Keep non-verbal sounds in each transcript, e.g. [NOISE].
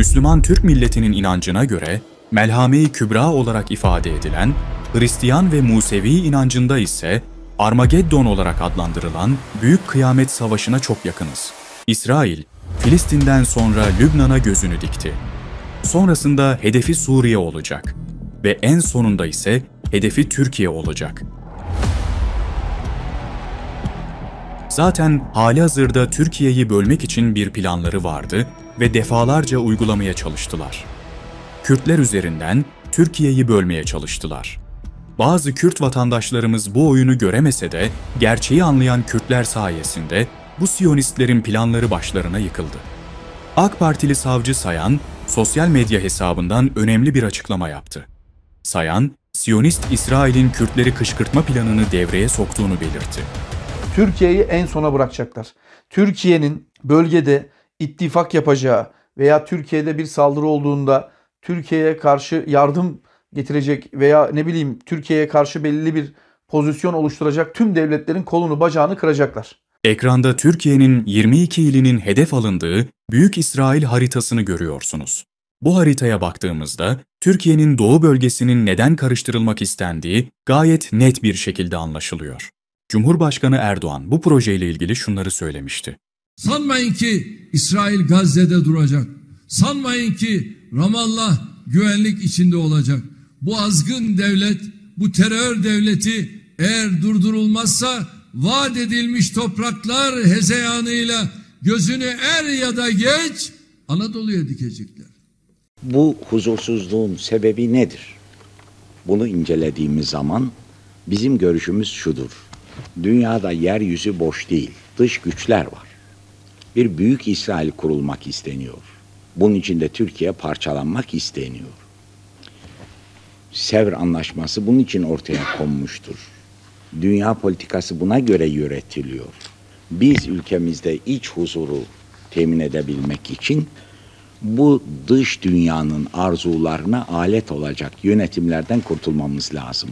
Müslüman Türk milletinin inancına göre Melhame-i Kübra olarak ifade edilen, Hristiyan ve Musevi inancında ise Armageddon olarak adlandırılan Büyük Kıyamet Savaşı'na çok yakınız. İsrail, Filistin'den sonra Lübnan'a gözünü dikti. Sonrasında hedefi Suriye olacak ve en sonunda ise hedefi Türkiye olacak. Zaten hali hazırda Türkiye'yi bölmek için bir planları vardı ve defalarca uygulamaya çalıştılar. Kürtler üzerinden Türkiye'yi bölmeye çalıştılar. Bazı Kürt vatandaşlarımız bu oyunu göremese de gerçeği anlayan Kürtler sayesinde bu Siyonistlerin planları başlarına yıkıldı. AK Partili savcı Sayan, sosyal medya hesabından önemli bir açıklama yaptı. Sayan, Siyonist İsrail'in Kürtleri kışkırtma planını devreye soktuğunu belirtti. Türkiye'yi en sona bırakacaklar. Türkiye'nin bölgede ittifak yapacağı veya Türkiye'de bir saldırı olduğunda Türkiye'ye karşı yardım getirecek veya ne bileyim Türkiye'ye karşı belli bir pozisyon oluşturacak tüm devletlerin kolunu bacağını kıracaklar. Ekranda Türkiye'nin 22 ilinin hedef alındığı Büyük İsrail haritasını görüyorsunuz. Bu haritaya baktığımızda Türkiye'nin doğu bölgesinin neden karıştırılmak istendiği gayet net bir şekilde anlaşılıyor. Cumhurbaşkanı Erdoğan bu projeyle ilgili şunları söylemişti. Sanmayın ki İsrail Gazze'de duracak. Sanmayın ki Ramallah güvenlik içinde olacak. Bu azgın devlet, bu terör devleti eğer durdurulmazsa vaat edilmiş topraklar hezeyanıyla gözünü er ya da geç Anadolu'ya dikecekler. Bu huzursuzluğun sebebi nedir? Bunu incelediğimiz zaman bizim görüşümüz şudur. Dünyada yeryüzü boş değil, dış güçler var bir büyük İsrail kurulmak isteniyor. Bunun için de Türkiye parçalanmak isteniyor. Sevr anlaşması bunun için ortaya konmuştur. Dünya politikası buna göre yönetiliyor. Biz ülkemizde iç huzuru temin edebilmek için bu dış dünyanın arzularına alet olacak yönetimlerden kurtulmamız lazım.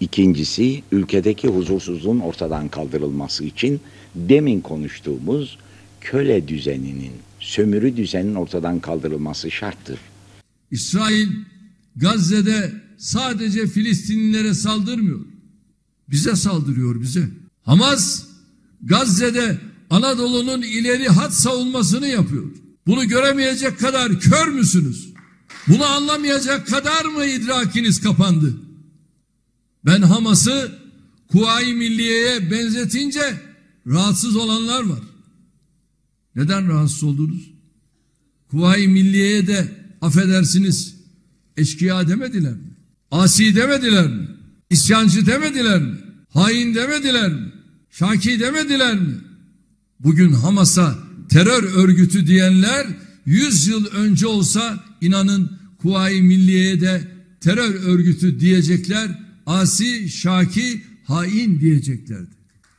İkincisi ülkedeki huzursuzluğun ortadan kaldırılması için demin konuştuğumuz köle düzeninin, sömürü düzeninin ortadan kaldırılması şarttır. İsrail Gazze'de sadece Filistinlilere saldırmıyor. Bize saldırıyor bize. Hamas Gazze'de Anadolu'nun ileri hat savunmasını yapıyor. Bunu göremeyecek kadar kör müsünüz? Bunu anlamayacak kadar mı idrakiniz kapandı? Ben Hamas'ı Kuvayi Milliye'ye benzetince rahatsız olanlar var. Neden rahatsız oldunuz? Kuvayi Milliye'ye de affedersiniz eşkıya demediler mi? Asi demediler mi? İsyancı demediler mi? Hain demediler mi? Şaki demediler mi? Bugün Hamas'a terör örgütü diyenler 100 yıl önce olsa inanın Kuvayi Milliye'ye de terör örgütü diyecekler, asi, şaki, hain diyeceklerdi.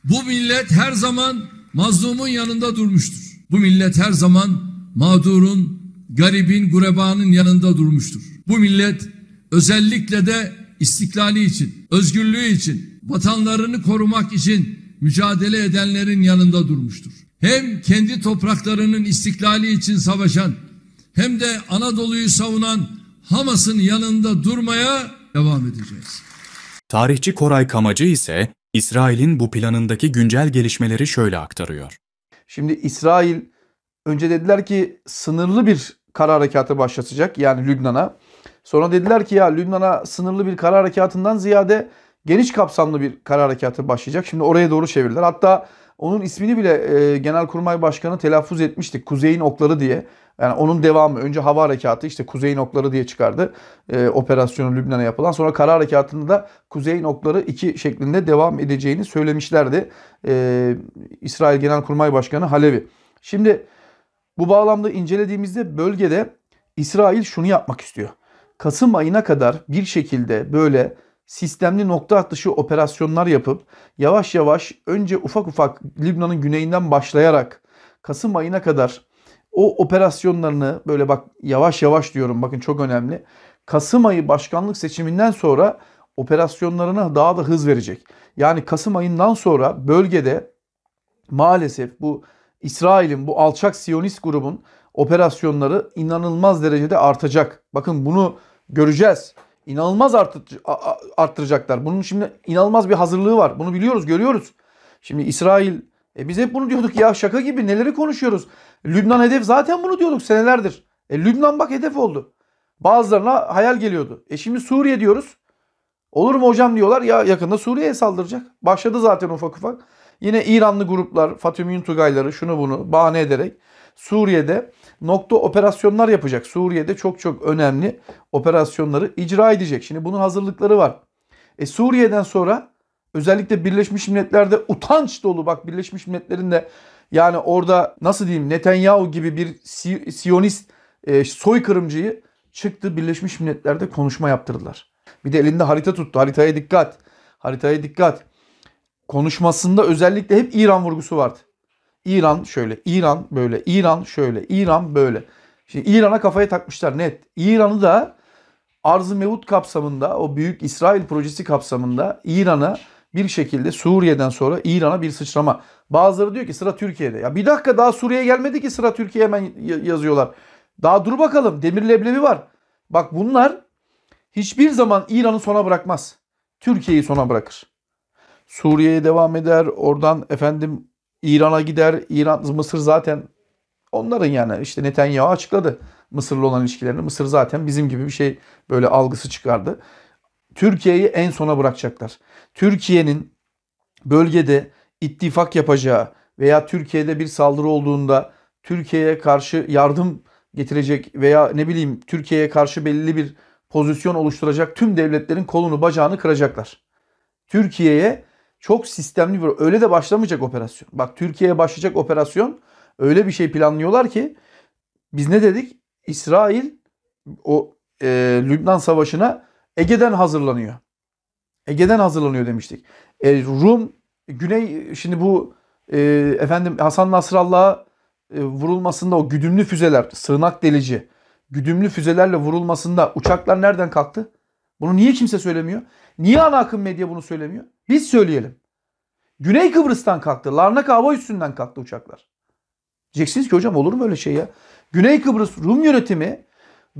Bu millet her zaman mazlumun yanında durmuştur. Bu millet her zaman mağdurun, garibin, gurebanın yanında durmuştur. Bu millet özellikle de istiklali için, özgürlüğü için, vatanlarını korumak için mücadele edenlerin yanında durmuştur. Hem kendi topraklarının istiklali için savaşan hem de Anadolu'yu savunan Hamas'ın yanında durmaya devam edeceğiz. Tarihçi Koray Kamacı ise İsrail'in bu planındaki güncel gelişmeleri şöyle aktarıyor. Şimdi İsrail önce dediler ki sınırlı bir kara harekatı başlatacak yani Lübnan'a. Sonra dediler ki ya Lübnan'a sınırlı bir kara harekatından ziyade geniş kapsamlı bir kara harekatı başlayacak. Şimdi oraya doğru çevirdiler. Hatta onun ismini bile e, Genelkurmay Başkanı telaffuz etmiştik. Kuzey'in okları diye. Yani onun devamı önce hava harekatı işte kuzey nokları diye çıkardı. E, operasyonu Lübnan'a yapılan. Sonra kara harekatında da kuzey nokları 2 şeklinde devam edeceğini söylemişlerdi. E, İsrail Genelkurmay Başkanı Halevi. Şimdi bu bağlamda incelediğimizde bölgede İsrail şunu yapmak istiyor. Kasım ayına kadar bir şekilde böyle sistemli nokta atışı operasyonlar yapıp yavaş yavaş önce ufak ufak Lübnan'ın güneyinden başlayarak Kasım ayına kadar o operasyonlarını böyle bak yavaş yavaş diyorum bakın çok önemli. Kasım ayı başkanlık seçiminden sonra operasyonlarına daha da hız verecek. Yani Kasım ayından sonra bölgede maalesef bu İsrail'in bu alçak Siyonist grubun operasyonları inanılmaz derecede artacak. Bakın bunu göreceğiz. İnanılmaz arttıracaklar. Bunun şimdi inanılmaz bir hazırlığı var. Bunu biliyoruz, görüyoruz. Şimdi İsrail e biz hep bunu diyorduk ya şaka gibi neleri konuşuyoruz. Lübnan hedef zaten bunu diyorduk senelerdir. E Lübnan bak hedef oldu. Bazılarına hayal geliyordu. E şimdi Suriye diyoruz. Olur mu hocam diyorlar ya yakında Suriye'ye saldıracak. Başladı zaten ufak ufak. Yine İranlı gruplar Fatih Tugayları şunu bunu bahane ederek Suriye'de nokta operasyonlar yapacak. Suriye'de çok çok önemli operasyonları icra edecek. Şimdi bunun hazırlıkları var. E Suriye'den sonra Özellikle Birleşmiş Milletler'de utanç dolu bak Birleşmiş Milletler'in de yani orada nasıl diyeyim Netanyahu gibi bir Siyonist e, soykırımcıyı çıktı Birleşmiş Milletler'de konuşma yaptırdılar. Bir de elinde harita tuttu. Haritaya dikkat. Haritaya dikkat. Konuşmasında özellikle hep İran vurgusu vardı. İran şöyle, İran böyle, İran şöyle, İran böyle. Şimdi İran'a kafaya takmışlar net. İran'ı da arz-ı mevut kapsamında o büyük İsrail projesi kapsamında İran'a bir şekilde Suriye'den sonra İran'a bir sıçrama. Bazıları diyor ki sıra Türkiye'de. Ya bir dakika daha Suriye gelmedi ki sıra Türkiye hemen yazıyorlar. Daha dur bakalım demir leblebi var. Bak bunlar hiçbir zaman İran'ı sona bırakmaz. Türkiye'yi sona bırakır. Suriye'ye devam eder. Oradan efendim İran'a gider. İran, Mısır zaten onların yani işte Netanyahu açıkladı. Mısır'la olan ilişkilerini. Mısır zaten bizim gibi bir şey böyle algısı çıkardı. Türkiye'yi en sona bırakacaklar. Türkiye'nin bölgede ittifak yapacağı veya Türkiye'de bir saldırı olduğunda Türkiye'ye karşı yardım getirecek veya ne bileyim Türkiye'ye karşı belli bir pozisyon oluşturacak tüm devletlerin kolunu bacağını kıracaklar. Türkiye'ye çok sistemli bir öyle de başlamayacak operasyon. Bak Türkiye'ye başlayacak operasyon öyle bir şey planlıyorlar ki biz ne dedik? İsrail o e, Lübnan Savaşı'na Ege'den hazırlanıyor. Ege'den hazırlanıyor demiştik. E, Rum, Güney, şimdi bu e, efendim Hasan Nasrallah'a e, vurulmasında o güdümlü füzeler, sığınak delici, güdümlü füzelerle vurulmasında uçaklar nereden kalktı? Bunu niye kimse söylemiyor? Niye ana akım medya bunu söylemiyor? Biz söyleyelim. Güney Kıbrıs'tan kalktı. Larnaka hava üstünden kalktı uçaklar. Diyeceksiniz ki hocam olur mu öyle şey ya? Güney Kıbrıs Rum yönetimi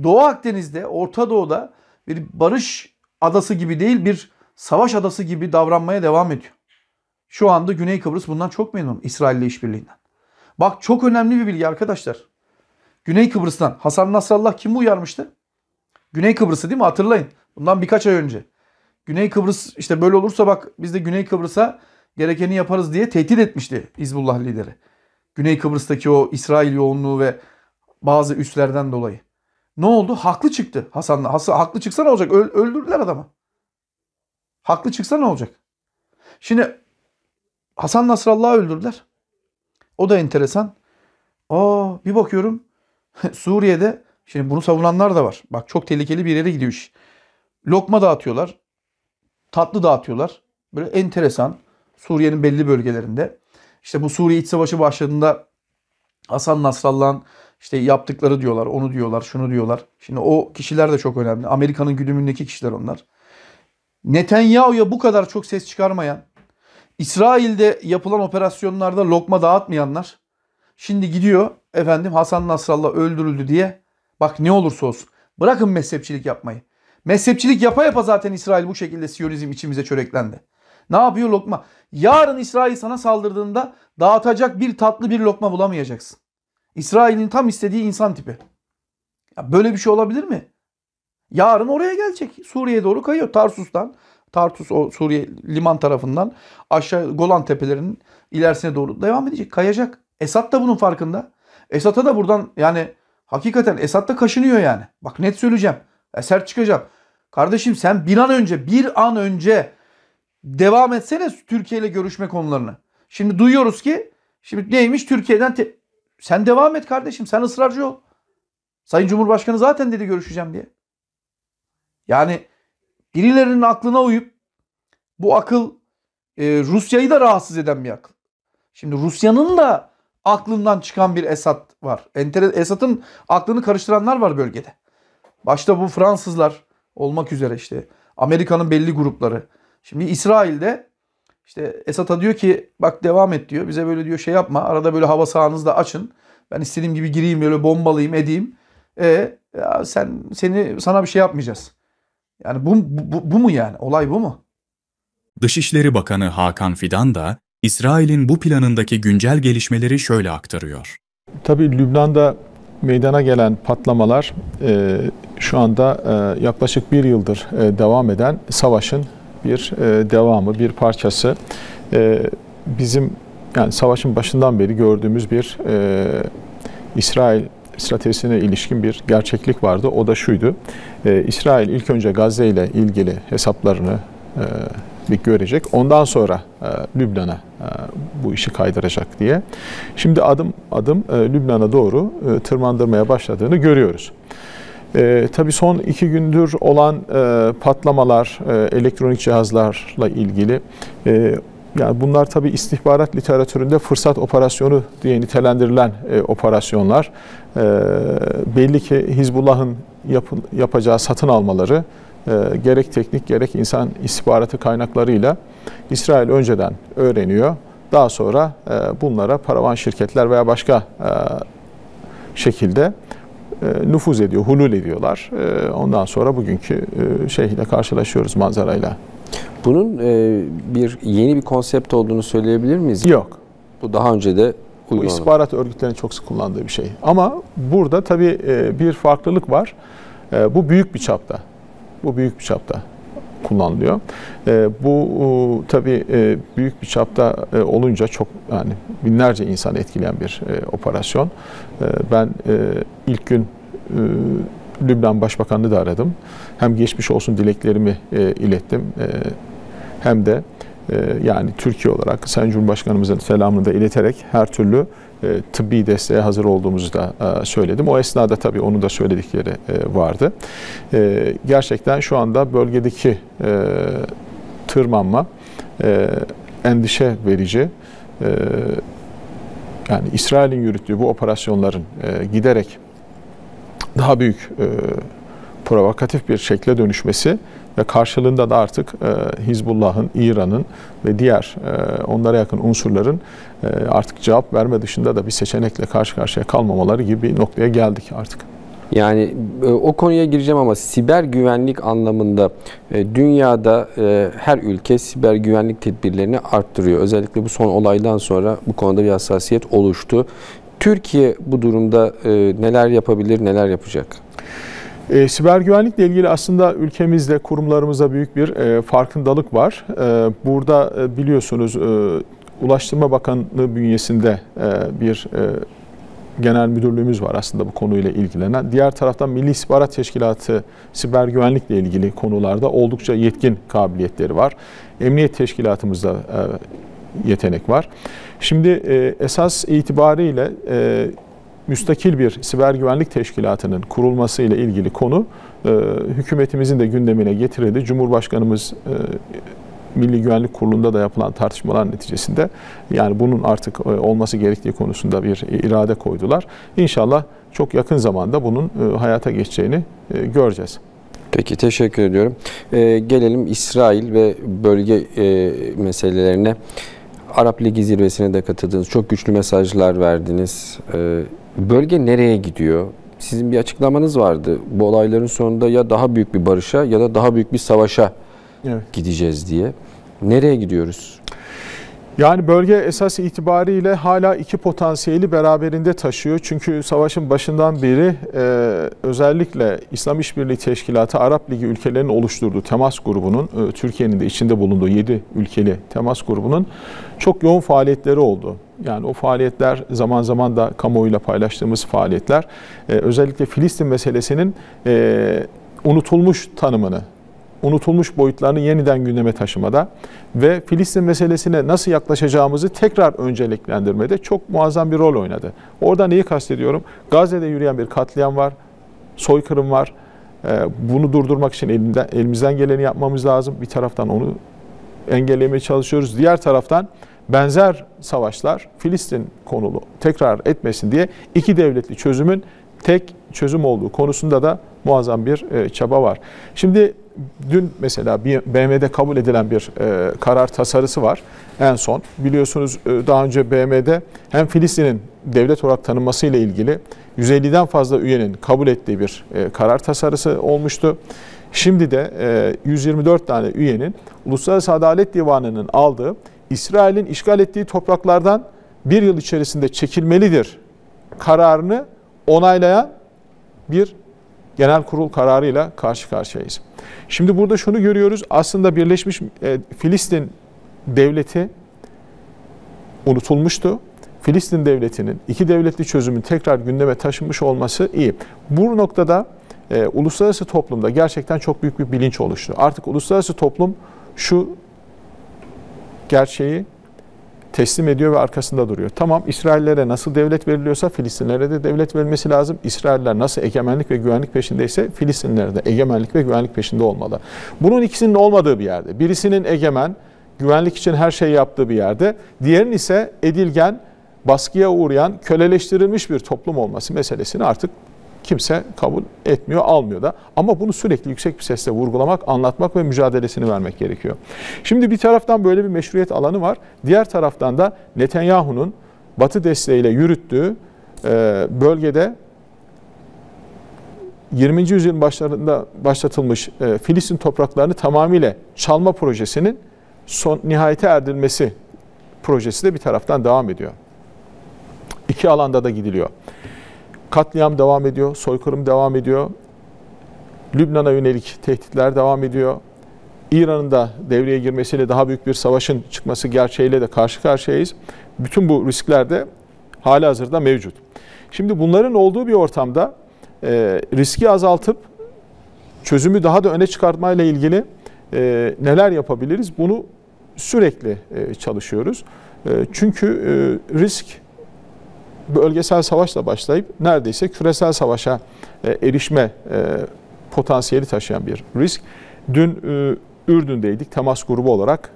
Doğu Akdeniz'de, Orta Doğu'da bir barış adası gibi değil bir savaş adası gibi davranmaya devam ediyor. Şu anda Güney Kıbrıs bundan çok memnun İsrail ile işbirliğinden. Bak çok önemli bir bilgi arkadaşlar. Güney Kıbrıs'tan Hasan Nasrallah kimi uyarmıştı? Güney Kıbrıs'ı değil mi hatırlayın. Bundan birkaç ay önce. Güney Kıbrıs işte böyle olursa bak biz de Güney Kıbrıs'a gerekeni yaparız diye tehdit etmişti Hizbullah lideri. Güney Kıbrıs'taki o İsrail yoğunluğu ve bazı üslerden dolayı. Ne oldu? Haklı çıktı Hasan'la. Hasan haklı çıksa ne olacak? Öl, öldürdüler adamı. Haklı çıksa ne olacak? Şimdi Hasan Nasrallah'ı öldürdüler. O da enteresan. Aa bir bakıyorum [LAUGHS] Suriye'de şimdi bunu savunanlar da var. Bak çok tehlikeli bir yere gidiyor iş. Lokma dağıtıyorlar. Tatlı dağıtıyorlar. Böyle enteresan. Suriye'nin belli bölgelerinde. İşte bu Suriye İç Savaşı başladığında Hasan Nasrallah'ın işte yaptıkları diyorlar, onu diyorlar, şunu diyorlar. Şimdi o kişiler de çok önemli. Amerika'nın güdümündeki kişiler onlar. Netanyahu'ya bu kadar çok ses çıkarmayan, İsrail'de yapılan operasyonlarda lokma dağıtmayanlar şimdi gidiyor efendim Hasan Nasrallah öldürüldü diye bak ne olursa olsun bırakın mezhepçilik yapmayı. Mezhepçilik yapa yapa zaten İsrail bu şekilde Siyonizm içimize çöreklendi. Ne yapıyor lokma? Yarın İsrail sana saldırdığında dağıtacak bir tatlı bir lokma bulamayacaksın. İsrail'in tam istediği insan tipi. Ya böyle bir şey olabilir mi? Yarın oraya gelecek. Suriye'ye doğru kayıyor. Tarsus'tan, Tartus o Suriye liman tarafından aşağı Golan tepelerinin ilerisine doğru devam edecek. Kayacak. Esat da bunun farkında. Esat'a da buradan yani hakikaten Esat da kaşınıyor yani. Bak net söyleyeceğim. E sert çıkacağım. Kardeşim sen bir an önce bir an önce devam etsene Türkiye ile görüşme konularını. Şimdi duyuyoruz ki şimdi neymiş Türkiye'den sen devam et kardeşim. Sen ısrarcı ol. Sayın Cumhurbaşkanı zaten dedi görüşeceğim diye. Yani birilerinin aklına uyup bu akıl e, Rusya'yı da rahatsız eden bir akıl. Şimdi Rusya'nın da aklından çıkan bir esat var. esatın aklını karıştıranlar var bölgede. Başta bu Fransızlar olmak üzere işte Amerika'nın belli grupları. Şimdi İsrail'de işte Esat'a diyor ki bak devam et diyor. Bize böyle diyor şey yapma. Arada böyle hava sahanızı da açın. Ben istediğim gibi gireyim böyle bombalayayım edeyim. E ya sen seni sana bir şey yapmayacağız. Yani bu, bu, bu mu yani? Olay bu mu? Dışişleri Bakanı Hakan Fidan da İsrail'in bu planındaki güncel gelişmeleri şöyle aktarıyor. Tabii Lübnan'da meydana gelen patlamalar e, şu anda e, yaklaşık bir yıldır e, devam eden savaşın bir e, devamı, bir parçası. E, bizim yani savaşın başından beri gördüğümüz bir e, İsrail stratejisine ilişkin bir gerçeklik vardı. O da şuydu. E, İsrail ilk önce Gazze ile ilgili hesaplarını e, bir görecek. Ondan sonra e, Lübnan'a e, bu işi kaydıracak diye. Şimdi adım adım e, Lübnan'a doğru e, tırmandırmaya başladığını görüyoruz. E, tabii son iki gündür olan e, patlamalar, e, elektronik cihazlarla ilgili e, yani bunlar tabii istihbarat literatüründe fırsat operasyonu diye nitelendirilen e, operasyonlar. E, belli ki Hizbullah'ın yap, yapacağı satın almaları e, gerek teknik gerek insan istihbaratı kaynaklarıyla İsrail önceden öğreniyor. Daha sonra e, bunlara paravan şirketler veya başka e, şekilde e, nüfuz ediyor, hulul ediyorlar. E, ondan sonra bugünkü e, şeyle karşılaşıyoruz manzarayla. Bunun bir yeni bir konsept olduğunu söyleyebilir miyiz? Yok. Bu daha önce de bu istihbarat örgütlerinin çok sık kullandığı bir şey. Ama burada tabii bir farklılık var. Bu büyük bir çapta. Bu büyük bir çapta kullanılıyor. E, bu e, tabii e, büyük bir çapta e, olunca çok yani binlerce insanı etkileyen bir e, operasyon. E, ben e, ilk gün e, Lübnan Başbakanını da aradım. Hem geçmiş olsun dileklerimi e, ilettim. E, hem de e, yani Türkiye olarak Sayın Cumhurbaşkanımızın selamını da ileterek her türlü e, tıbbi desteğe hazır olduğumuzu da e, söyledim. O esnada tabii onu da söyledikleri e, vardı. Gerçekten şu anda bölgedeki tırmanma endişe verici yani İsrail'in yürüttüğü bu operasyonların giderek daha büyük provokatif bir şekle dönüşmesi ve karşılığında da artık e, Hizbullah'ın, İran'ın ve diğer e, onlara yakın unsurların ee, artık cevap verme dışında da bir seçenekle karşı karşıya kalmamaları gibi bir noktaya geldik artık. Yani e, o konuya gireceğim ama siber güvenlik anlamında e, dünyada e, her ülke siber güvenlik tedbirlerini arttırıyor. Özellikle bu son olaydan sonra bu konuda bir hassasiyet oluştu. Türkiye bu durumda neler yapabilir, neler yapacak? E, siber güvenlikle ilgili aslında ülkemizde, kurumlarımızda büyük bir e, farkındalık var. E, burada e, biliyorsunuz e, Ulaştırma Bakanlığı bünyesinde e, bir e, genel müdürlüğümüz var aslında bu konuyla ilgilenen. Diğer taraftan Milli İstihbarat Teşkilatı siber güvenlikle ilgili konularda oldukça yetkin kabiliyetleri var. Emniyet Teşkilatımızda e, yetenek var. Şimdi esas itibariyle e, müstakil bir siber güvenlik teşkilatının kurulması ile ilgili konu hükümetimizin de gündemine getirildi. Cumhurbaşkanımız Milli Güvenlik Kurulu'nda da yapılan tartışmalar neticesinde yani bunun artık e, olması gerektiği konusunda bir e, irade koydular. İnşallah çok yakın zamanda bunun e, hayata geçeceğini göreceğiz. Peki teşekkür ediyorum. Ee, gelelim İsrail ve bölge e, meselelerine. Arap Ligi zirvesine de katıldınız. Çok güçlü mesajlar verdiniz. Ee, bölge nereye gidiyor? Sizin bir açıklamanız vardı. Bu olayların sonunda ya daha büyük bir barışa ya da daha büyük bir savaşa evet. gideceğiz diye. Nereye gidiyoruz? Yani bölge esas itibariyle hala iki potansiyeli beraberinde taşıyor. Çünkü savaşın başından beri e, özellikle İslam İşbirliği Teşkilatı Arap Ligi ülkelerinin oluşturduğu temas grubunun, e, Türkiye'nin de içinde bulunduğu 7 ülkeli temas grubunun çok yoğun faaliyetleri oldu. Yani o faaliyetler zaman zaman da kamuoyuyla paylaştığımız faaliyetler e, özellikle Filistin meselesinin e, unutulmuş tanımını unutulmuş boyutlarını yeniden gündeme taşımada ve Filistin meselesine nasıl yaklaşacağımızı tekrar önceliklendirmede çok muazzam bir rol oynadı. Orada neyi kastediyorum? Gazze'de yürüyen bir katliam var, soykırım var. Ee, bunu durdurmak için elimden, elimizden geleni yapmamız lazım. Bir taraftan onu engellemeye çalışıyoruz. Diğer taraftan benzer savaşlar Filistin konulu tekrar etmesin diye iki devletli çözümün tek çözüm olduğu konusunda da muazzam bir e, çaba var. Şimdi dün mesela BM'de kabul edilen bir e, karar tasarısı var en son. Biliyorsunuz e, daha önce BM'de hem Filistin'in devlet olarak tanınması ile ilgili 150'den fazla üyenin kabul ettiği bir e, karar tasarısı olmuştu. Şimdi de 124 tane üyenin Uluslararası Adalet Divanı'nın aldığı İsrail'in işgal ettiği topraklardan bir yıl içerisinde çekilmelidir kararını onaylayan bir genel kurul kararıyla karşı karşıyayız. Şimdi burada şunu görüyoruz. Aslında Birleşmiş e, Filistin devleti unutulmuştu. Filistin devletinin iki devletli çözümün tekrar gündeme taşınmış olması iyi. Bu noktada e, uluslararası toplumda gerçekten çok büyük bir bilinç oluştu. Artık uluslararası toplum şu gerçeği teslim ediyor ve arkasında duruyor. Tamam İsraillere nasıl devlet veriliyorsa Filistinlere de devlet verilmesi lazım. İsrailler nasıl egemenlik ve güvenlik peşindeyse Filistinlere de egemenlik ve güvenlik peşinde olmalı. Bunun ikisinin olmadığı bir yerde. Birisinin egemen, güvenlik için her şey yaptığı bir yerde. diğerin ise edilgen, baskıya uğrayan, köleleştirilmiş bir toplum olması meselesini artık kimse kabul etmiyor, almıyor da. Ama bunu sürekli yüksek bir sesle vurgulamak, anlatmak ve mücadelesini vermek gerekiyor. Şimdi bir taraftan böyle bir meşruiyet alanı var. Diğer taraftan da Netanyahu'nun Batı desteğiyle yürüttüğü e, bölgede 20. yüzyılın başlarında başlatılmış e, Filistin topraklarını tamamıyla çalma projesinin son nihayete erdirilmesi projesi de bir taraftan devam ediyor. İki alanda da gidiliyor. Katliam devam ediyor, soykırım devam ediyor. Lübnan'a yönelik tehditler devam ediyor. İran'ın da devreye girmesiyle daha büyük bir savaşın çıkması gerçeğiyle de karşı karşıyayız. Bütün bu riskler de hali hazırda mevcut. Şimdi bunların olduğu bir ortamda e, riski azaltıp çözümü daha da öne çıkartmayla ilgili e, neler yapabiliriz? Bunu sürekli e, çalışıyoruz. E, çünkü e, risk bölgesel savaşla başlayıp neredeyse küresel savaşa e, erişme e, potansiyeli taşıyan bir risk. Dün e, Ürdün'deydik temas grubu olarak.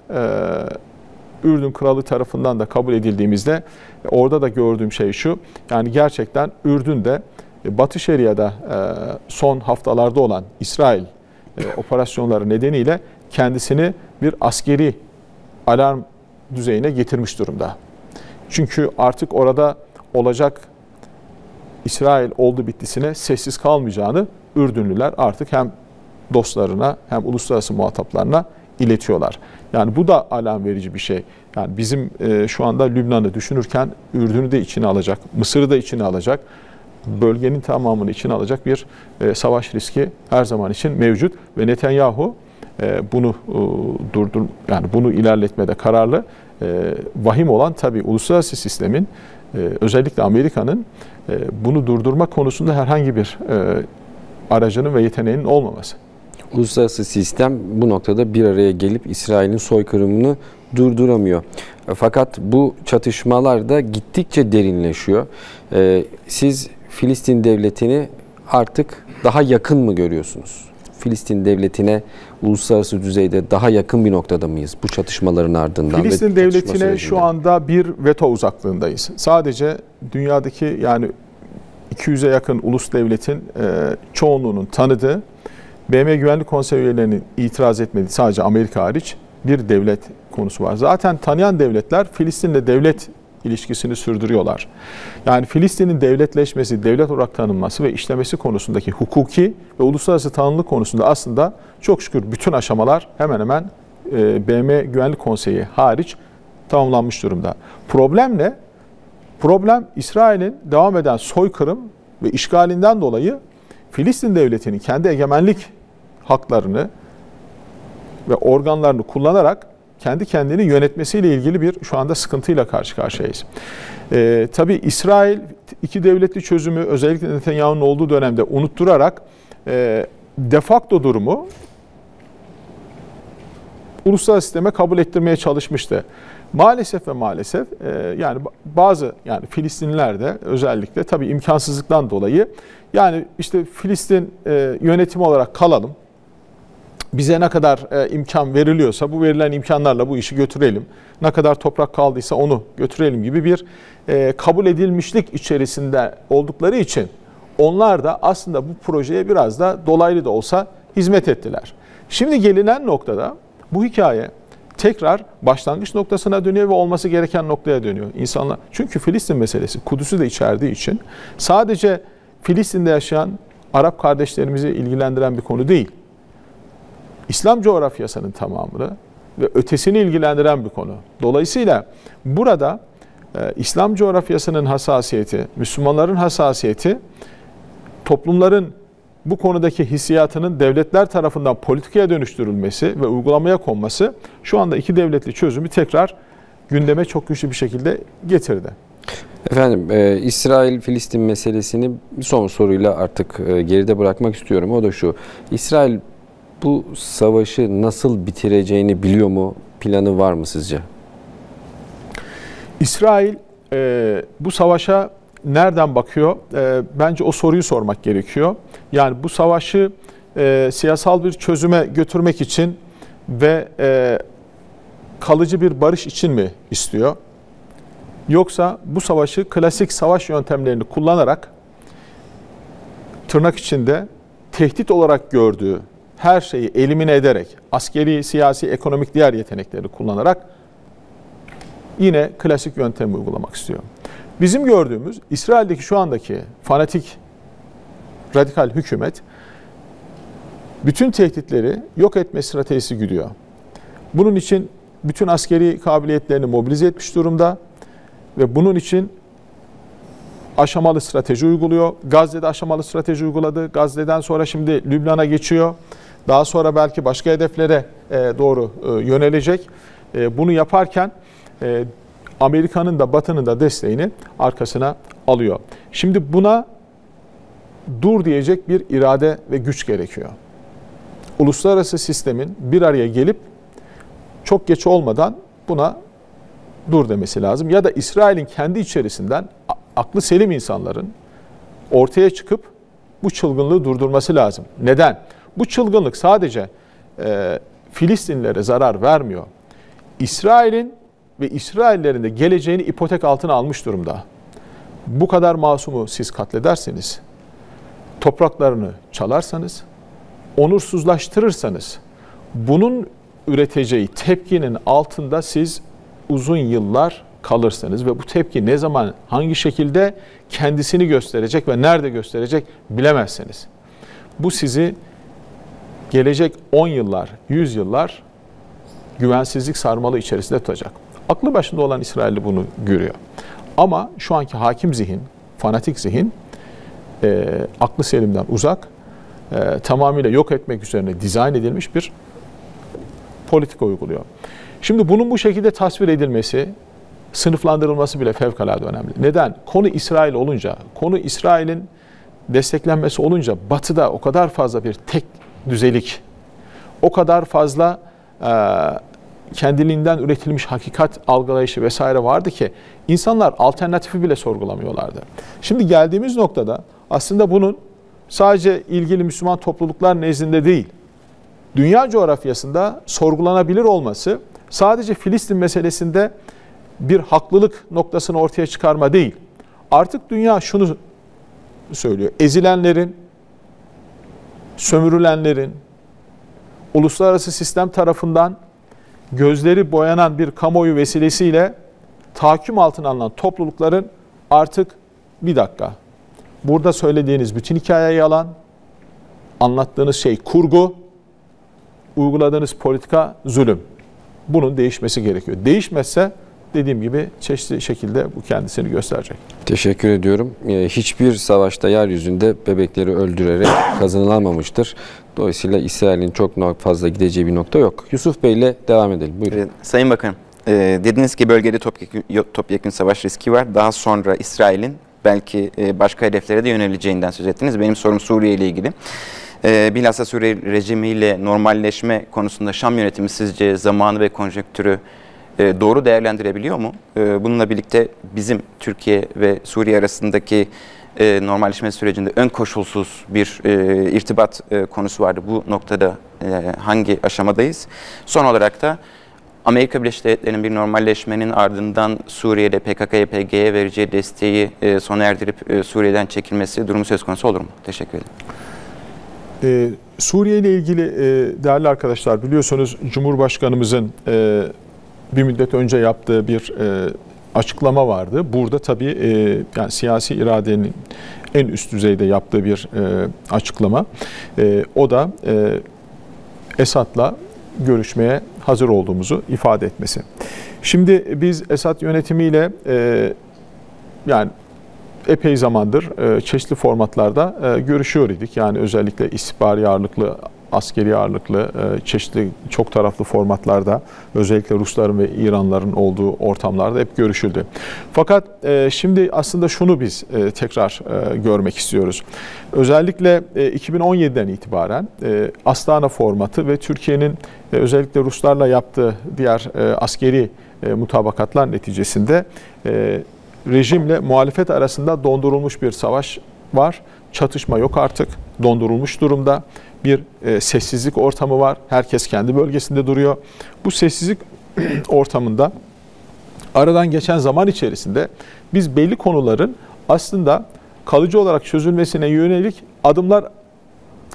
Ürdün Kralı tarafından da kabul edildiğimizde orada da gördüğüm şey şu. Yani gerçekten Ürdün'de Batı Şeria'da son haftalarda olan İsrail operasyonları nedeniyle kendisini bir askeri alarm düzeyine getirmiş durumda. Çünkü artık orada olacak İsrail oldu bittisine sessiz kalmayacağını Ürdünlüler artık hem dostlarına hem uluslararası muhataplarına iletiyorlar. Yani bu da alarm verici bir şey. Yani bizim e, şu anda Lübnan'ı düşünürken Ürdün'ü de içine alacak, Mısır'ı da içine alacak, bölgenin tamamını içine alacak bir e, savaş riski her zaman için mevcut ve Netanyahu e, bunu e, durdur yani bunu ilerletmede kararlı. E, vahim olan tabii uluslararası sistemin ee, özellikle Amerika'nın e, bunu durdurma konusunda herhangi bir e, aracının ve yeteneğinin olmaması. Uluslararası sistem bu noktada bir araya gelip İsrail'in soykırımını durduramıyor. E, fakat bu çatışmalar da gittikçe derinleşiyor. Siz Filistin devletini artık daha yakın mı görüyorsunuz? Filistin devletine uluslararası düzeyde daha yakın bir noktada mıyız bu çatışmaların ardından? Filistin devletine şu anda bir veto uzaklığındayız. Sadece dünyadaki yani 200'e yakın ulus devletin e, çoğunluğunun tanıdığı BM Güvenlik Konseyi üyelerinin itiraz etmediği sadece Amerika hariç bir devlet konusu var. Zaten tanıyan devletler Filistin'le devlet ilişkisini sürdürüyorlar. Yani Filistin'in devletleşmesi, devlet olarak tanınması ve işlemesi konusundaki hukuki ve uluslararası tanınlık konusunda aslında çok şükür bütün aşamalar hemen hemen e, BM Güvenlik Konseyi hariç tamamlanmış durumda. Problem ne? Problem İsrail'in devam eden soykırım ve işgalinden dolayı Filistin devletinin kendi egemenlik haklarını ve organlarını kullanarak kendi kendini yönetmesiyle ilgili bir şu anda sıkıntıyla karşı karşıyayız. Ee, tabii İsrail iki devletli çözümü özellikle Netanyahu'nun olduğu dönemde unutturarak e, defakto durumu uluslararası sisteme kabul ettirmeye çalışmıştı. Maalesef ve maalesef e, yani bazı yani Filistinliler de özellikle tabii imkansızlıktan dolayı yani işte Filistin e, yönetimi olarak kalalım bize ne kadar e, imkan veriliyorsa bu verilen imkanlarla bu işi götürelim. Ne kadar toprak kaldıysa onu götürelim gibi bir e, kabul edilmişlik içerisinde oldukları için onlar da aslında bu projeye biraz da dolaylı da olsa hizmet ettiler. Şimdi gelinen noktada bu hikaye tekrar başlangıç noktasına dönüyor ve olması gereken noktaya dönüyor. İnsanlar çünkü Filistin meselesi Kudüs'ü de içerdiği için sadece Filistin'de yaşayan Arap kardeşlerimizi ilgilendiren bir konu değil. İslam coğrafyasının tamamını ve ötesini ilgilendiren bir konu. Dolayısıyla burada e, İslam coğrafyasının hassasiyeti, Müslümanların hassasiyeti toplumların bu konudaki hissiyatının devletler tarafından politikaya dönüştürülmesi ve uygulamaya konması şu anda iki devletli çözümü tekrar gündeme çok güçlü bir şekilde getirdi. Efendim e, İsrail-Filistin meselesini son soruyla artık e, geride bırakmak istiyorum. O da şu. İsrail bu savaşı nasıl bitireceğini biliyor mu? Planı var mı sizce? İsrail e, bu savaşa nereden bakıyor? E, bence o soruyu sormak gerekiyor. Yani bu savaşı e, siyasal bir çözüme götürmek için ve e, kalıcı bir barış için mi istiyor? Yoksa bu savaşı klasik savaş yöntemlerini kullanarak tırnak içinde tehdit olarak gördüğü her şeyi elimine ederek, askeri, siyasi, ekonomik diğer yetenekleri kullanarak yine klasik yöntemi uygulamak istiyor. Bizim gördüğümüz İsrail'deki şu andaki fanatik radikal hükümet bütün tehditleri yok etme stratejisi gidiyor. Bunun için bütün askeri kabiliyetlerini mobilize etmiş durumda ve bunun için aşamalı strateji uyguluyor. Gazze'de aşamalı strateji uyguladı. Gazze'den sonra şimdi Lübnan'a geçiyor. Daha sonra belki başka hedeflere e, doğru e, yönelecek. E, bunu yaparken Amerika'nın da Batı'nın da desteğini arkasına alıyor. Şimdi buna dur diyecek bir irade ve güç gerekiyor. Uluslararası sistemin bir araya gelip çok geç olmadan buna dur demesi lazım. Ya da İsrail'in kendi içerisinden aklı selim insanların ortaya çıkıp bu çılgınlığı durdurması lazım. Neden? Bu çılgınlık sadece e, Filistinlilere zarar vermiyor. İsrail'in ve İsraillerin de geleceğini ipotek altına almış durumda. Bu kadar masumu siz katlederseniz, topraklarını çalarsanız, onursuzlaştırırsanız, bunun üreteceği tepkinin altında siz uzun yıllar kalırsınız ve bu tepki ne zaman hangi şekilde kendisini gösterecek ve nerede gösterecek bilemezsiniz. Bu sizi gelecek 10 yıllar, 100 yıllar güvensizlik sarmalı içerisinde tutacak. Aklı başında olan İsrailli bunu görüyor. Ama şu anki hakim zihin, fanatik zihin e, aklı selimden uzak, e, tamamıyla yok etmek üzerine dizayn edilmiş bir politika uyguluyor. Şimdi bunun bu şekilde tasvir edilmesi, sınıflandırılması bile fevkalade önemli. Neden? Konu İsrail olunca, konu İsrail'in desteklenmesi olunca Batı'da o kadar fazla bir tek düzelik, o kadar fazla e, kendiliğinden üretilmiş hakikat algılayışı vesaire vardı ki insanlar alternatifi bile sorgulamıyorlardı. Şimdi geldiğimiz noktada aslında bunun sadece ilgili Müslüman topluluklar nezdinde değil, dünya coğrafyasında sorgulanabilir olması sadece Filistin meselesinde bir haklılık noktasını ortaya çıkarma değil. Artık dünya şunu söylüyor. Ezilenlerin, sömürülenlerin, uluslararası sistem tarafından gözleri boyanan bir kamuoyu vesilesiyle tahakküm altına alınan toplulukların artık bir dakika. Burada söylediğiniz bütün hikaye yalan, anlattığınız şey kurgu, uyguladığınız politika zulüm. Bunun değişmesi gerekiyor. Değişmezse dediğim gibi çeşitli şekilde bu kendisini gösterecek. Teşekkür ediyorum. Ee, hiçbir savaşta yeryüzünde bebekleri öldürerek kazanılamamıştır. Dolayısıyla İsrail'in çok fazla gideceği bir nokta yok. Yusuf Bey ile devam edelim. Buyurun. Sayın Bakanım, e, dediniz ki bölgede topyekun, savaş riski var. Daha sonra İsrail'in belki e, başka hedeflere de yöneleceğinden söz ettiniz. Benim sorum Suriye ile ilgili. E, bilhassa Suriye rejimiyle normalleşme konusunda Şam yönetimi sizce zamanı ve konjektürü? E, doğru değerlendirebiliyor mu? E, bununla birlikte bizim Türkiye ve Suriye arasındaki e, normalleşme sürecinde ön koşulsuz bir irtibat konusu vardı. Bu noktada hangi aşamadayız? Son olarak da Amerika Birleşik Devletleri'nin bir normalleşmenin ardından Suriye'de PKK-YPG'ye vereceği desteği sona erdirip Suriye'den çekilmesi durumu söz konusu olur mu? Teşekkür ederim. Ee, Suriye ile ilgili e, değerli arkadaşlar biliyorsunuz Cumhurbaşkanımızın e, bir müddet önce yaptığı bir e, açıklama vardı. Burada tabii e, yani siyasi iradenin en üst düzeyde yaptığı bir e, açıklama. E, o da e, Esad'la görüşmeye hazır olduğumuzu ifade etmesi. Şimdi biz Esad yönetimiyle e, yani epey zamandır e, çeşitli formatlarda e, görüşüyor idik. Yani özellikle istihbari ağırlıklı askeri ağırlıklı e, çeşitli çok taraflı formatlarda özellikle Rusların ve İranların olduğu ortamlarda hep görüşüldü. Fakat e, şimdi aslında şunu biz e, tekrar görmek istiyoruz. Özellikle 2017'den itibaren Astana formatı ve Türkiye'nin özellikle Ruslarla yaptığı diğer askeri mutabakatlar neticesinde rejimle muhalefet arasında dondurulmuş bir savaş var. Çatışma yok artık, dondurulmuş durumda bir e, sessizlik ortamı var. Herkes kendi bölgesinde duruyor. Bu sessizlik [CLEARS THROAT] ortamında aradan geçen zaman içerisinde biz belli konuların aslında kalıcı olarak çözülmesine yönelik adımlar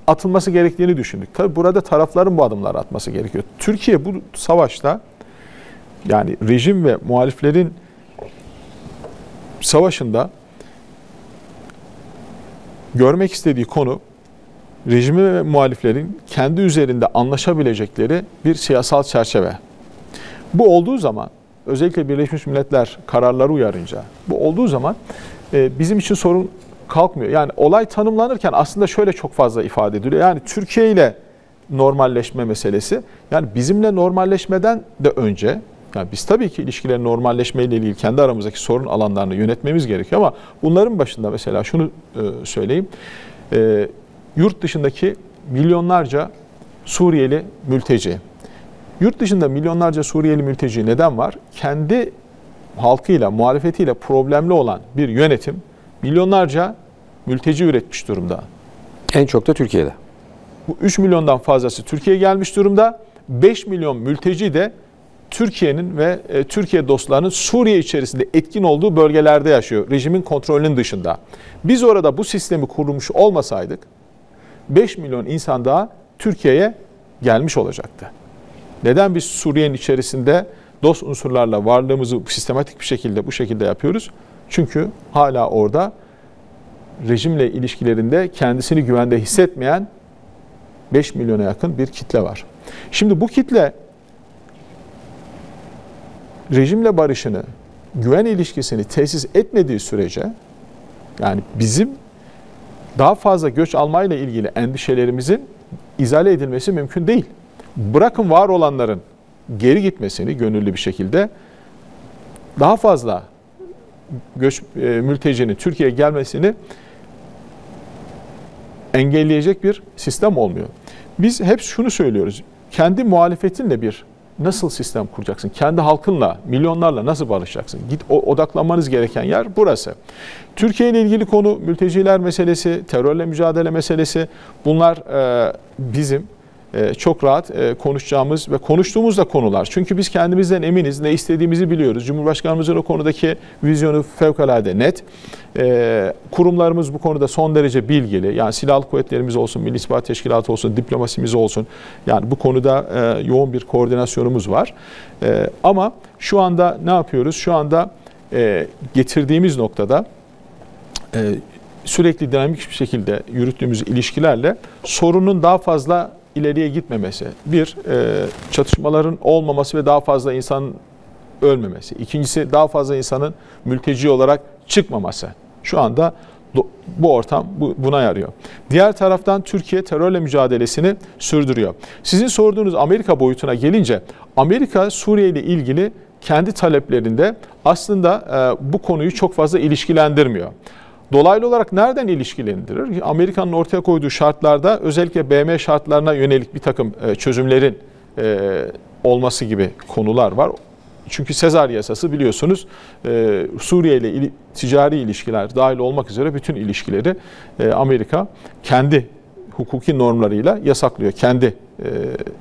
atılması gerektiğini düşündük. Tabi burada tarafların bu adımları atması gerekiyor. Türkiye bu savaşta yani rejim ve muhaliflerin savaşında görmek istediği konu rejimi ve muhaliflerin kendi üzerinde anlaşabilecekleri bir siyasal çerçeve. Bu olduğu zaman özellikle Birleşmiş Milletler kararları uyarınca bu olduğu zaman e, bizim için sorun kalkmıyor. Yani olay tanımlanırken aslında şöyle çok fazla ifade ediliyor. Yani Türkiye ile normalleşme meselesi yani bizimle normalleşmeden de önce yani biz tabii ki ilişkilerin normalleşmeyle ilgili kendi aramızdaki sorun alanlarını yönetmemiz gerekiyor ama bunların başında mesela şunu e, söyleyeyim. E, yurt dışındaki milyonlarca Suriyeli mülteci. Yurt dışında milyonlarca Suriyeli mülteci neden var? Kendi halkıyla, muhalefetiyle problemli olan bir yönetim milyonlarca mülteci üretmiş durumda. En çok da Türkiye'de. Bu 3 milyondan fazlası Türkiye'ye gelmiş durumda. 5 milyon mülteci de Türkiye'nin ve e, Türkiye dostlarının Suriye içerisinde etkin olduğu bölgelerde yaşıyor. Rejimin kontrolünün dışında. Biz orada bu sistemi kurmuş olmasaydık 5 milyon insan daha Türkiye'ye gelmiş olacaktı. Neden biz Suriye'nin içerisinde dost unsurlarla varlığımızı sistematik bir şekilde bu şekilde yapıyoruz? Çünkü hala orada rejimle ilişkilerinde kendisini güvende hissetmeyen 5 milyona yakın bir kitle var. Şimdi bu kitle rejimle barışını, güven ilişkisini tesis etmediği sürece yani bizim daha fazla göç almayla ilgili endişelerimizin izale edilmesi mümkün değil. Bırakın var olanların geri gitmesini gönüllü bir şekilde daha fazla göç e, mültecinin Türkiye'ye gelmesini engelleyecek bir sistem olmuyor. Biz hep şunu söylüyoruz. Kendi muhalefetinle bir nasıl sistem kuracaksın? Kendi halkınla, milyonlarla nasıl barışacaksın? Git o, odaklanmanız gereken yer burası. Türkiye ile ilgili konu mülteciler meselesi, terörle mücadele meselesi bunlar e, bizim e, çok rahat e, konuşacağımız ve konuştuğumuz da konular. Çünkü biz kendimizden eminiz, ne istediğimizi biliyoruz. Cumhurbaşkanımızın o konudaki vizyonu fevkalade net. E, kurumlarımız bu konuda son derece bilgili. Yani silahlı kuvvetlerimiz olsun, Milli İstihbarat Teşkilatı olsun, diplomasimiz olsun. Yani bu konuda yoğun bir koordinasyonumuz var. Ama şu anda ne yapıyoruz? Şu anda getirdiğimiz noktada sürekli dinamik bir şekilde yürüttüğümüz ilişkilerle sorunun daha fazla ileriye gitmemesi. Bir, e, çatışmaların olmaması ve daha fazla insan ölmemesi. ikincisi daha fazla insanın mülteci olarak çıkmaması. Şu anda bu ortam buna yarıyor. Diğer taraftan Türkiye terörle mücadelesini sürdürüyor. Sizin sorduğunuz Amerika boyutuna gelince Amerika Suriye ile ilgili kendi taleplerinde aslında e, bu konuyu çok fazla ilişkilendirmiyor dolaylı olarak nereden ilişkilendirir? Amerika'nın ortaya koyduğu şartlarda özellikle BM şartlarına yönelik bir takım e, çözümlerin e, olması gibi konular var. Çünkü Sezar yasası biliyorsunuz e, Suriye ile ticari ilişkiler dahil olmak üzere bütün ilişkileri Amerika kendi hukuki normlarıyla yasaklıyor. Kendi e,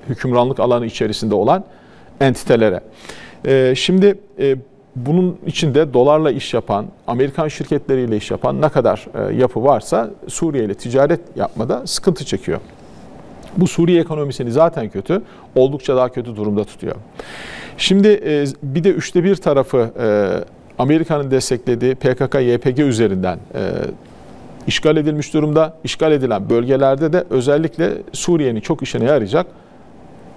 hükümranlık alanı içerisinde olan entitelere. şimdi e, bunun içinde dolarla iş yapan, Amerikan şirketleriyle iş yapan ne kadar e, yapı varsa Suriye ile ticaret yapmada sıkıntı çekiyor. Bu Suriye ekonomisini zaten kötü, oldukça daha kötü durumda tutuyor. Şimdi e, bir de üçte bir tarafı e, Amerika'nın desteklediği PKK-YPG üzerinden işgal edilmiş durumda. İşgal edilen bölgelerde de özellikle Suriye'nin çok işine yarayacak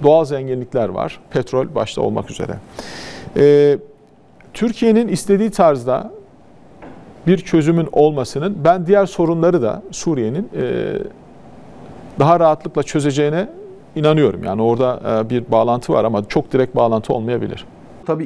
doğal zenginlikler var. Petrol başta olmak üzere. Ee, Türkiye'nin istediği tarzda','////////////////////////////////////////////////////////////////////////////////////////////////////////////////////////////////////////////////////////////////////////////////////////////////////////////////////////////////////////////////////////////////////////////////////////////////////////////////////////////////////////////////////////////////////////////////////////// bir bir bir çözümün olmasının, ben diğer sorunları da Suriye'nin e, daha rahatlıkla çözeceğine inanıyorum. Yani orada e, bağlantı bağlantı var var. ama çok olmayabilir.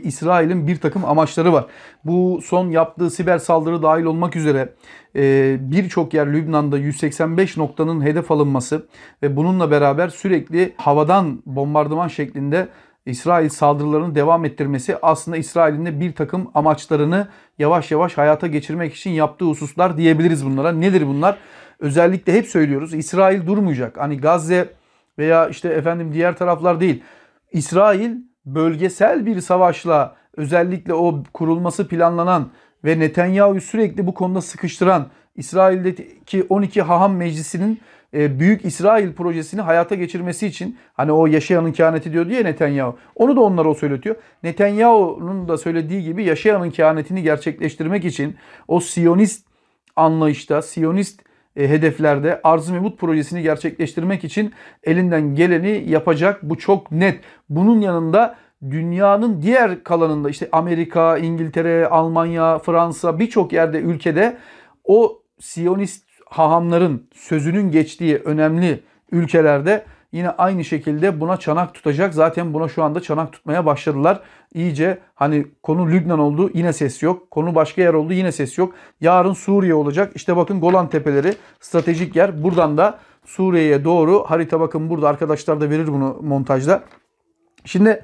İsrail'in takım amaçları Bu son yaptığı siber saldırı dahil olmak üzere e, birçok yer, Lübnan'da 185 noktanın hedef alınması ve bununla beraber sürekli havadan bombardıman şeklinde. İsrail saldırılarını devam ettirmesi aslında İsrail'in de bir takım amaçlarını yavaş yavaş hayata geçirmek için yaptığı hususlar diyebiliriz bunlara. Nedir bunlar? Özellikle hep söylüyoruz İsrail durmayacak. Hani Gazze veya işte efendim diğer taraflar değil. İsrail bölgesel bir savaşla özellikle o kurulması planlanan ve Netanyahu'yu sürekli bu konuda sıkıştıran İsrail'deki 12 haham meclisinin e, Büyük İsrail projesini hayata geçirmesi için hani o yaşayanın kehaneti diyor diye Netanyahu. Onu da onlara o söyletiyor. Netanyahu'nun da söylediği gibi yaşayanın kehanetini gerçekleştirmek için o Siyonist anlayışta, Siyonist e, hedeflerde arz-ı mevut projesini gerçekleştirmek için elinden geleni yapacak. Bu çok net. Bunun yanında dünyanın diğer kalanında işte Amerika, İngiltere, Almanya, Fransa birçok yerde ülkede o Siyonist hahamların sözünün geçtiği önemli ülkelerde yine aynı şekilde buna çanak tutacak. Zaten buna şu anda çanak tutmaya başladılar. İyice hani konu Lübnan oldu yine ses yok. Konu başka yer oldu yine ses yok. Yarın Suriye olacak. İşte bakın Golan Tepeleri stratejik yer. Buradan da Suriye'ye doğru harita bakın burada arkadaşlar da verir bunu montajda. Şimdi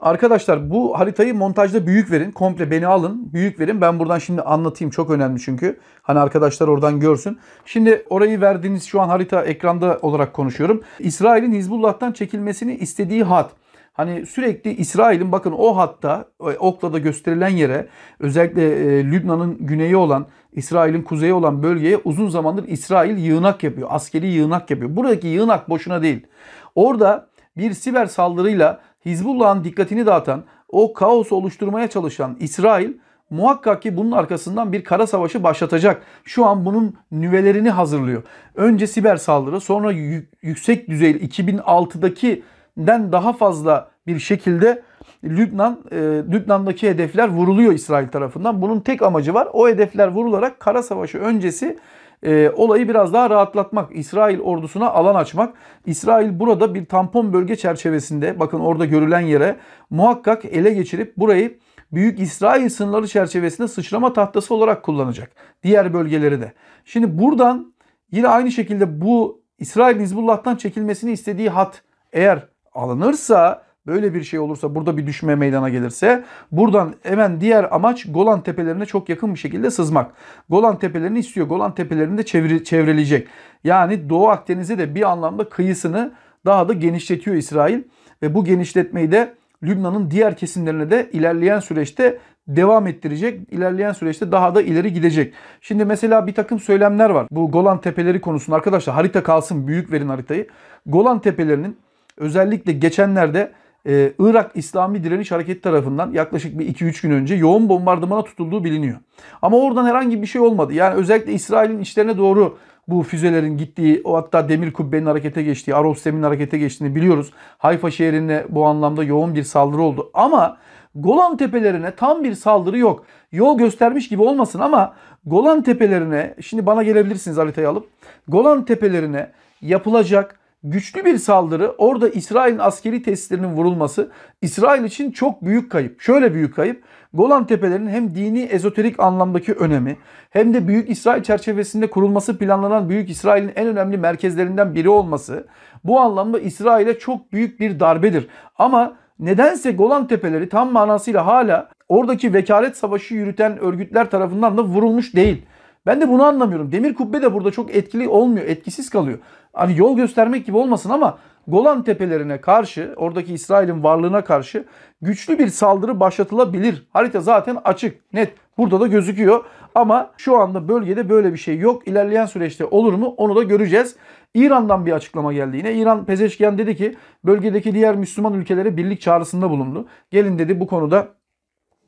Arkadaşlar bu haritayı montajda büyük verin. Komple beni alın. Büyük verin. Ben buradan şimdi anlatayım. Çok önemli çünkü. Hani arkadaşlar oradan görsün. Şimdi orayı verdiğiniz şu an harita ekranda olarak konuşuyorum. İsrail'in Hizbullah'tan çekilmesini istediği hat. Hani sürekli İsrail'in bakın o hatta e, Okla'da gösterilen yere özellikle e, Lübnan'ın güneyi olan İsrail'in kuzeyi olan bölgeye uzun zamandır İsrail yığınak yapıyor. Askeri yığınak yapıyor. Buradaki yığınak boşuna değil. Orada bir siber saldırıyla Hizbullah'ın dikkatini dağıtan, o kaosu oluşturmaya çalışan İsrail muhakkak ki bunun arkasından bir kara savaşı başlatacak. Şu an bunun nüvelerini hazırlıyor. Önce siber saldırı, sonra yüksek düzey 2006'daki daha fazla bir şekilde Lübnan, e, Lübnan'daki hedefler vuruluyor İsrail tarafından. Bunun tek amacı var. O hedefler vurularak kara savaşı öncesi e, olayı biraz daha rahatlatmak, İsrail ordusuna alan açmak. İsrail burada bir tampon bölge çerçevesinde bakın orada görülen yere muhakkak ele geçirip burayı Büyük İsrail sınırları çerçevesinde sıçrama tahtası olarak kullanacak. Diğer bölgeleri de. Şimdi buradan yine aynı şekilde bu İsrail Hizbullah'tan çekilmesini istediği hat eğer alınırsa Böyle bir şey olursa burada bir düşme meydana gelirse buradan hemen diğer amaç Golan tepelerine çok yakın bir şekilde sızmak. Golan tepelerini istiyor. Golan tepelerini de çevre, Yani Doğu Akdeniz'e de bir anlamda kıyısını daha da genişletiyor İsrail. Ve bu genişletmeyi de Lübnan'ın diğer kesimlerine de ilerleyen süreçte devam ettirecek. İlerleyen süreçte daha da ileri gidecek. Şimdi mesela bir takım söylemler var. Bu Golan Tepeleri konusunda arkadaşlar harita kalsın büyük verin haritayı. Golan Tepelerinin özellikle geçenlerde e, Irak İslami Direniş Hareketi tarafından yaklaşık bir 2-3 gün önce yoğun bombardımana tutulduğu biliniyor. Ama oradan herhangi bir şey olmadı. Yani özellikle İsrail'in içlerine doğru bu füzelerin gittiği, o hatta demir kubbenin harekete geçtiği, Arap Sem'in harekete geçtiğini biliyoruz. Hayfa şehrine bu anlamda yoğun bir saldırı oldu. Ama Golan tepelerine tam bir saldırı yok. Yol göstermiş gibi olmasın ama Golan tepelerine, şimdi bana gelebilirsiniz haritayı alıp, Golan tepelerine yapılacak güçlü bir saldırı orada İsrail'in askeri tesislerinin vurulması İsrail için çok büyük kayıp. Şöyle büyük kayıp. Golan Tepelerinin hem dini ezoterik anlamdaki önemi hem de Büyük İsrail çerçevesinde kurulması planlanan Büyük İsrail'in en önemli merkezlerinden biri olması bu anlamda İsrail'e çok büyük bir darbedir. Ama nedense Golan Tepeleri tam manasıyla hala oradaki vekalet savaşı yürüten örgütler tarafından da vurulmuş değil. Ben de bunu anlamıyorum. Demir kubbe de burada çok etkili olmuyor, etkisiz kalıyor hani yol göstermek gibi olmasın ama Golan tepelerine karşı, oradaki İsrail'in varlığına karşı güçlü bir saldırı başlatılabilir. Harita zaten açık, net. Burada da gözüküyor. Ama şu anda bölgede böyle bir şey yok. İlerleyen süreçte olur mu onu da göreceğiz. İran'dan bir açıklama geldi yine. İran Pezeşkiyan dedi ki bölgedeki diğer Müslüman ülkelere birlik çağrısında bulundu. Gelin dedi bu konuda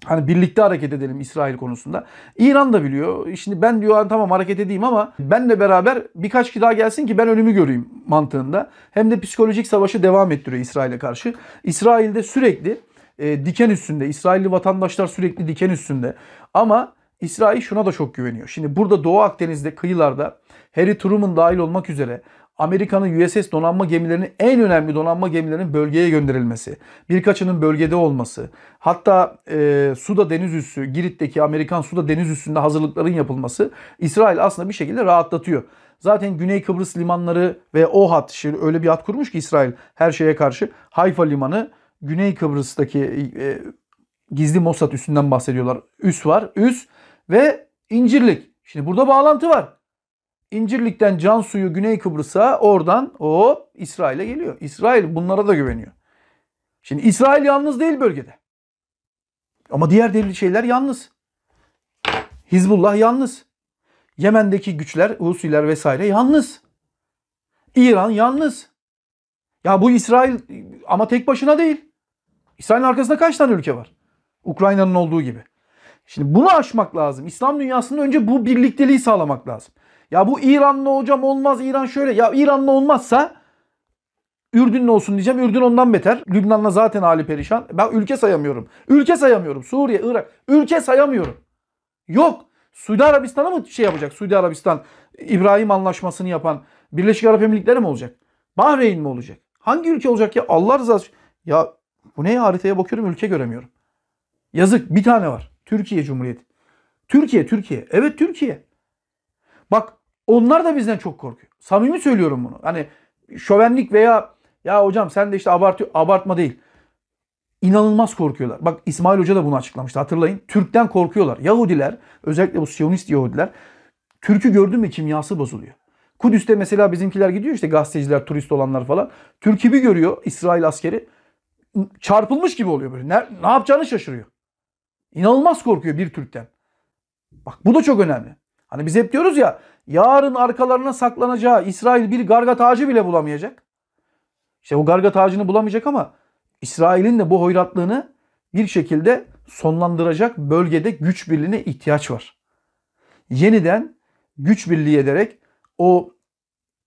Hani birlikte hareket edelim İsrail konusunda. İran da biliyor. Şimdi ben diyor tamam hareket edeyim ama benle beraber birkaç kişi daha gelsin ki ben önümü göreyim mantığında. Hem de psikolojik savaşı devam ettiriyor İsrail'e karşı. İsrail'de sürekli e, diken üstünde. İsrailli vatandaşlar sürekli diken üstünde. Ama İsrail şuna da çok güveniyor. Şimdi burada Doğu Akdeniz'de kıyılarda Harry Truman dahil olmak üzere Amerika'nın USS donanma gemilerinin en önemli donanma gemilerinin bölgeye gönderilmesi, birkaçının bölgede olması, hatta e, Suda deniz üssü, Girit'teki Amerikan Suda deniz üssünde hazırlıkların yapılması İsrail aslında bir şekilde rahatlatıyor. Zaten Güney Kıbrıs limanları ve o hat, şimdi öyle bir hat kurmuş ki İsrail her şeye karşı Hayfa limanı Güney Kıbrıs'taki e, gizli Mossad üssünden bahsediyorlar. Üs var, üs ve incirlik. Şimdi burada bağlantı var. İncirlik'ten can suyu Güney Kıbrıs'a oradan o İsrail'e geliyor. İsrail bunlara da güveniyor. Şimdi İsrail yalnız değil bölgede. Ama diğer devlet şeyler yalnız. Hizbullah yalnız. Yemen'deki güçler, Husiler vesaire yalnız. İran yalnız. Ya bu İsrail ama tek başına değil. İsrail'in arkasında kaç tane ülke var? Ukrayna'nın olduğu gibi. Şimdi bunu aşmak lazım. İslam dünyasında önce bu birlikteliği sağlamak lazım. Ya bu İranlı hocam olmaz İran şöyle. Ya İranlı olmazsa Ürdünlü olsun diyeceğim. Ürdün ondan beter. Lübnan'la zaten hali perişan. Ben ülke sayamıyorum. Ülke sayamıyorum. Suriye, Irak. Ülke sayamıyorum. Yok. Suudi Arabistan'a mı şey yapacak? Suudi Arabistan İbrahim Anlaşması'nı yapan Birleşik Arap Emirlikleri mi olacak? Bahreyn mi olacak? Hangi ülke olacak ya? Allah rızası. Ya bu ne haritaya bakıyorum ülke göremiyorum. Yazık bir tane var. Türkiye Cumhuriyeti. Türkiye, Türkiye. Evet Türkiye. Bak onlar da bizden çok korkuyor. Samimi söylüyorum bunu. Hani şövenlik veya ya hocam sen de işte abartıyor. Abartma değil. İnanılmaz korkuyorlar. Bak İsmail Hoca da bunu açıklamıştı hatırlayın. Türk'ten korkuyorlar. Yahudiler özellikle bu Siyonist Yahudiler Türk'ü gördün mü kimyası bozuluyor. Kudüs'te mesela bizimkiler gidiyor işte gazeteciler, turist olanlar falan. Türk'ü bir görüyor İsrail askeri. Çarpılmış gibi oluyor böyle. Ne, ne yapacağını şaşırıyor. İnanılmaz korkuyor bir Türk'ten. Bak bu da çok önemli. Hani biz hep diyoruz ya yarın arkalarına saklanacağı İsrail bir gargat ağacı bile bulamayacak. İşte o gargat ağacını bulamayacak ama İsrail'in de bu hoyratlığını bir şekilde sonlandıracak bölgede güç birliğine ihtiyaç var. Yeniden güç birliği ederek o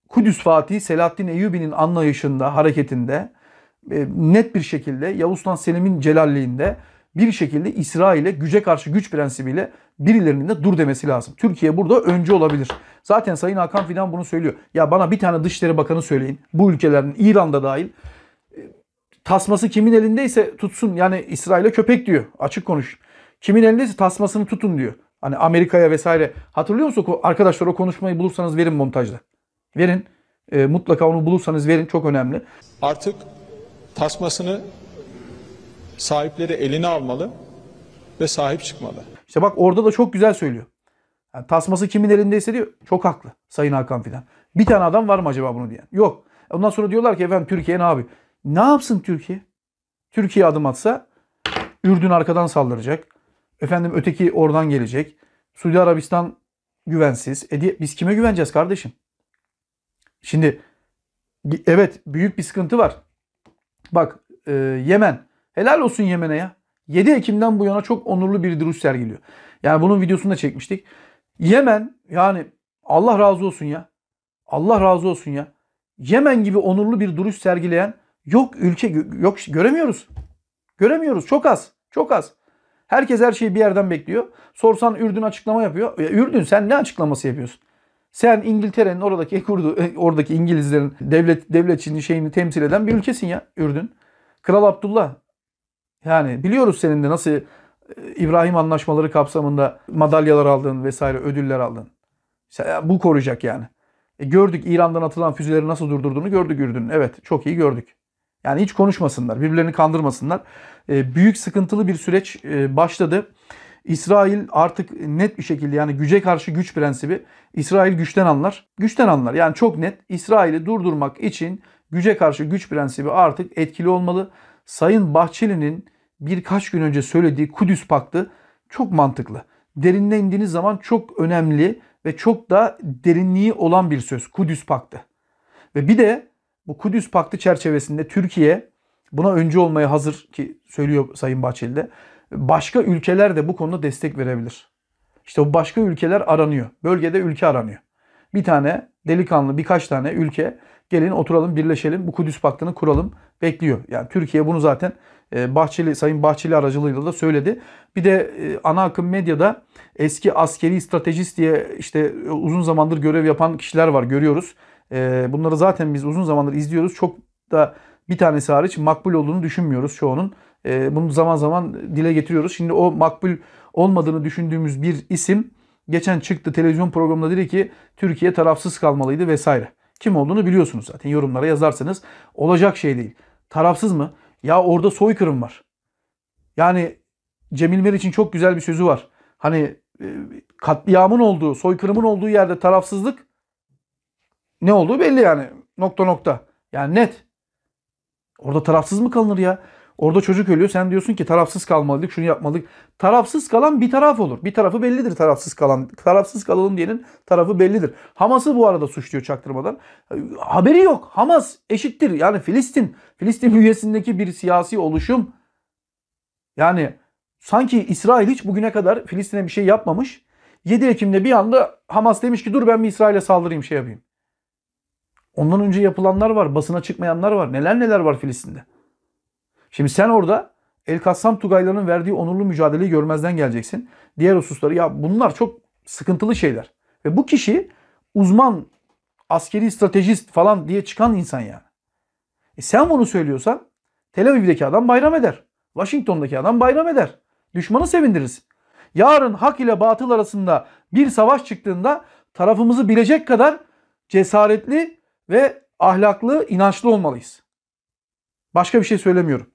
Kudüs Fatih Selahattin Eyyubi'nin anlayışında, hareketinde e, net bir şekilde Yavuz Sultan Selim'in celalliğinde bir şekilde İsrail'e güce karşı güç prensibiyle birilerinin de dur demesi lazım. Türkiye burada önce olabilir. Zaten Sayın Hakan Fidan bunu söylüyor. Ya bana bir tane Dışişleri Bakanı söyleyin. Bu ülkelerin İran'da dahil e, tasması kimin elindeyse tutsun. Yani İsrail'e köpek diyor. Açık konuş. Kimin elindeyse tasmasını tutun diyor. Hani Amerika'ya vesaire. Hatırlıyor musunuz? Arkadaşlar o konuşmayı bulursanız verin montajda. Verin. E, mutlaka onu bulursanız verin. Çok önemli. Artık tasmasını sahipleri eline almalı ve sahip çıkmalı. İşte bak orada da çok güzel söylüyor. Yani tasması kimin elindeyse diyor. Çok haklı Sayın Hakan Fidan. Bir tane adam var mı acaba bunu diyen? Yok. Ondan sonra diyorlar ki efendim Türkiye ne abi? Ne yapsın Türkiye? Türkiye adım atsa Ürdün arkadan saldıracak. Efendim öteki oradan gelecek. Suudi Arabistan güvensiz. E diye, biz kime güveneceğiz kardeşim? Şimdi evet büyük bir sıkıntı var. Bak e, Yemen. Helal olsun Yemen'e ya. 7 Ekim'den bu yana çok onurlu bir duruş sergiliyor. Yani bunun videosunu da çekmiştik. Yemen yani Allah razı olsun ya. Allah razı olsun ya. Yemen gibi onurlu bir duruş sergileyen yok ülke yok göremiyoruz. Göremiyoruz. Çok az. Çok az. Herkes her şeyi bir yerden bekliyor. Sorsan Ürdün açıklama yapıyor. Ya, e, Ürdün sen ne açıklaması yapıyorsun? Sen İngiltere'nin oradaki kurdu, [LAUGHS] oradaki İngilizlerin devlet devletçinin şeyini temsil eden bir ülkesin ya Ürdün. Kral Abdullah yani biliyoruz senin de nasıl e, İbrahim anlaşmaları kapsamında madalyalar aldın vesaire ödüller aldın. E, bu koruyacak yani. E gördük İran'dan atılan füzeleri nasıl durdurduğunu gördük Ürdün'ün. Evet çok iyi gördük. Yani hiç konuşmasınlar, birbirlerini kandırmasınlar. E, büyük sıkıntılı bir süreç e, başladı. İsrail artık net bir şekilde yani güce karşı güç prensibi İsrail güçten anlar. Güçten anlar. Yani çok net İsrail'i durdurmak için güce karşı güç prensibi artık etkili olmalı. Sayın Bahçeli'nin birkaç gün önce söylediği Kudüs Paktı çok mantıklı. Derinine indiğiniz zaman çok önemli ve çok da derinliği olan bir söz Kudüs Paktı. Ve bir de bu Kudüs Paktı çerçevesinde Türkiye buna önce olmaya hazır ki söylüyor Sayın Bahçeli de. Başka ülkeler de bu konuda destek verebilir. İşte bu başka ülkeler aranıyor. Bölgede ülke aranıyor. Bir tane delikanlı birkaç tane ülke gelin oturalım birleşelim bu Kudüs Paktı'nı kuralım bekliyor. Yani Türkiye bunu zaten ee, Bahçeli, Sayın Bahçeli aracılığıyla da söyledi. Bir de e, ana akım medyada eski askeri stratejist diye işte uzun zamandır görev yapan kişiler var görüyoruz. Ee, bunları zaten biz uzun zamandır izliyoruz. Çok da bir tanesi hariç makbul olduğunu düşünmüyoruz çoğunun. Ee, bunu zaman zaman dile getiriyoruz. Şimdi o makbul olmadığını düşündüğümüz bir isim geçen çıktı televizyon programında dedi ki Türkiye tarafsız kalmalıydı vesaire. Kim olduğunu biliyorsunuz zaten yorumlara yazarsanız olacak şey değil. Tarafsız mı? Ya orada soykırım var. Yani Cemil Meriç'in çok güzel bir sözü var. Hani e, katliamın olduğu, soykırımın olduğu yerde tarafsızlık ne olduğu belli yani. Nokta nokta. Yani net. Orada tarafsız mı kalınır ya? Orada çocuk ölüyor. Sen diyorsun ki tarafsız kalmalıydık, şunu yapmalıydık. Tarafsız kalan bir taraf olur. Bir tarafı bellidir tarafsız kalan. Tarafsız kalalım diyenin tarafı bellidir. Hamas'ı bu arada suçluyor çaktırmadan. Haberi yok. Hamas eşittir. Yani Filistin, Filistin [LAUGHS] üyesindeki bir siyasi oluşum. Yani sanki İsrail hiç bugüne kadar Filistin'e bir şey yapmamış. 7 Ekim'de bir anda Hamas demiş ki dur ben bir İsrail'e saldırayım şey yapayım. Ondan önce yapılanlar var, basına çıkmayanlar var. Neler neler var Filistin'de. Şimdi sen orada El Kassam Tugaylar'ın verdiği onurlu mücadeleyi görmezden geleceksin. Diğer hususları ya bunlar çok sıkıntılı şeyler. Ve bu kişi uzman, askeri stratejist falan diye çıkan insan yani. E sen bunu söylüyorsan Tel Aviv'deki adam bayram eder. Washington'daki adam bayram eder. Düşmanı sevindiririz. Yarın hak ile batıl arasında bir savaş çıktığında tarafımızı bilecek kadar cesaretli ve ahlaklı, inançlı olmalıyız. Başka bir şey söylemiyorum.